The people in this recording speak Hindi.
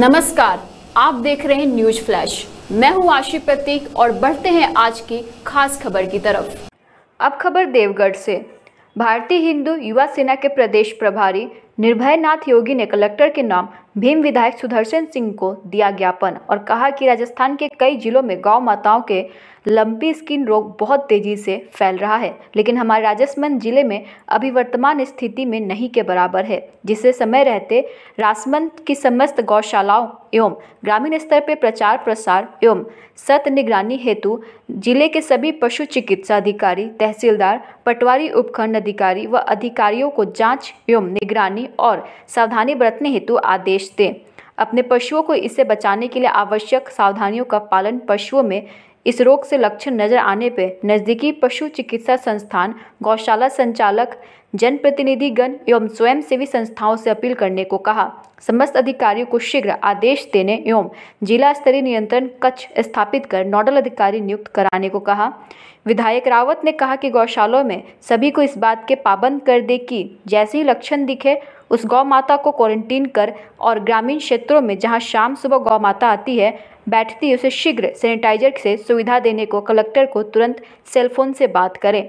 नमस्कार आप देख रहे हैं न्यूज फ्लैश मैं हूं आशी प्रतीक और बढ़ते हैं आज की खास खबर की तरफ अब खबर देवगढ़ से भारतीय हिंदू युवा सेना के प्रदेश प्रभारी निर्भय नाथ योगी ने कलेक्टर के नाम भीम विधायक सुदर्शन सिंह को दिया ज्ञापन और कहा कि राजस्थान के कई जिलों में गौ माताओं के लंपी स्किन रोग बहुत तेज़ी से फैल रहा है लेकिन हमारे राजसमंद ज़िले में अभी वर्तमान स्थिति में नहीं के बराबर है जिसे समय रहते राजसमंद की समस्त गौशालाओं एवं ग्रामीण स्तर पर प्रचार प्रसार एवं सत निगरानी हेतु जिले के सभी पशु चिकित्सा अधिकारी तहसीलदार पटवारी उपखंड अधिकारी व अधिकारियों को जांच एवं निगरानी और सावधानी बरतने हेतु आदेश दें अपने पशुओं को इससे बचाने के लिए आवश्यक सावधानियों का पालन पशुओं में इस रोग से लक्षण नजर आने पर नजदीकी पशु चिकित्सा संस्थान गौशाला संचालक जनप्रतिनिधिगण एवं स्वयंसेवी संस्थाओं से अपील करने को कहा समस्त अधिकारियों को शीघ्र आदेश देने एवं जिला स्तरीय नियंत्रण कक्ष स्थापित कर नोडल अधिकारी नियुक्त कराने को कहा विधायक रावत ने कहा कि गौशालों में सभी को इस बात के पाबंद कर दे कि जैसे ही लक्षण दिखे उस गौ माता को क्वारंटीन कर और ग्रामीण क्षेत्रों में जहां शाम सुबह गौ माता आती है बैठती है उसे शीघ्र सैनिटाइजर से सुविधा देने को कलेक्टर को तुरंत सेलफोन से बात करें